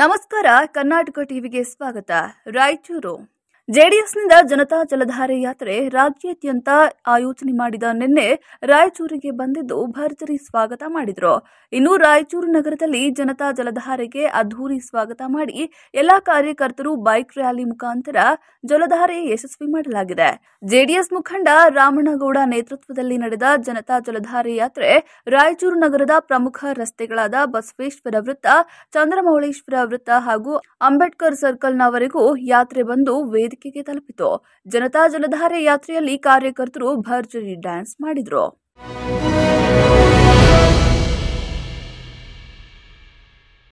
ನಮಸ್ಕಾರ ಕರ್ನಾಟಕ ಟಿವಿಗೆ ಸ್ವಾಗತ ರಾಯಚೂರು ಜೆಡಿಎಸ್ನಿಂದ ಜನತಾ ಜಲಧಾರೆ ಯಾತ್ರೆ ರಾಜ್ಯಾದ್ಯಂತ ಆಯೋಜನೆ ಮಾಡಿದ ನಿನ್ನೆ ರಾಯಚೂರಿಗೆ ಬಂದಿದ್ದು ಭರ್ಜರಿ ಸ್ವಾಗತ ಮಾಡಿದರು ಇನ್ನು ರಾಯಚೂರು ನಗರದಲ್ಲಿ ಜನತಾ ಜಲಧಾರೆಗೆ ಅದ್ದೂರಿ ಸ್ವಾಗತ ಮಾಡಿ ಎಲ್ಲಾ ಕಾರ್ಯಕರ್ತರು ಬೈಕ್ ರ್ಯಾಲಿ ಮುಖಾಂತರ ಜಲಧಾರೆ ಯಶಸ್ವಿ ಮಾಡಲಾಗಿದೆ ಜೆಡಿಎಸ್ ಮುಖಂಡ ರಾಮಣ್ಣಗೌಡ ನೇತೃತ್ವದಲ್ಲಿ ನಡೆದ ಜನತಾ ಜಲಧಾರೆ ಯಾತ್ರೆ ರಾಯಚೂರು ನಗರದ ಪ್ರಮುಖ ರಸ್ತೆಗಳಾದ ಬಸವೇಶ್ವರ ವೃತ್ತ ಚಂದ್ರಮೌಳೇಶ್ವರ ವೃತ್ತ ಹಾಗೂ ಅಂಬೇಡ್ಕರ್ ಸರ್ಕಲ್ನವರೆಗೂ ಯಾತ್ರೆ ಬಂದು ವೇದಿಕೆ ವೇದಿಕೆಗೆ ತಲುಪಿತು ಜನತಾ ಜಲಧಾರೆ ಯಾತ್ರೆಯಲ್ಲಿ ಕಾರ್ಯಕರ್ತರು ಭರ್ಜರಿ ಡ್ಯಾನ್ಸ್ ಮಾಡಿದ್ರು.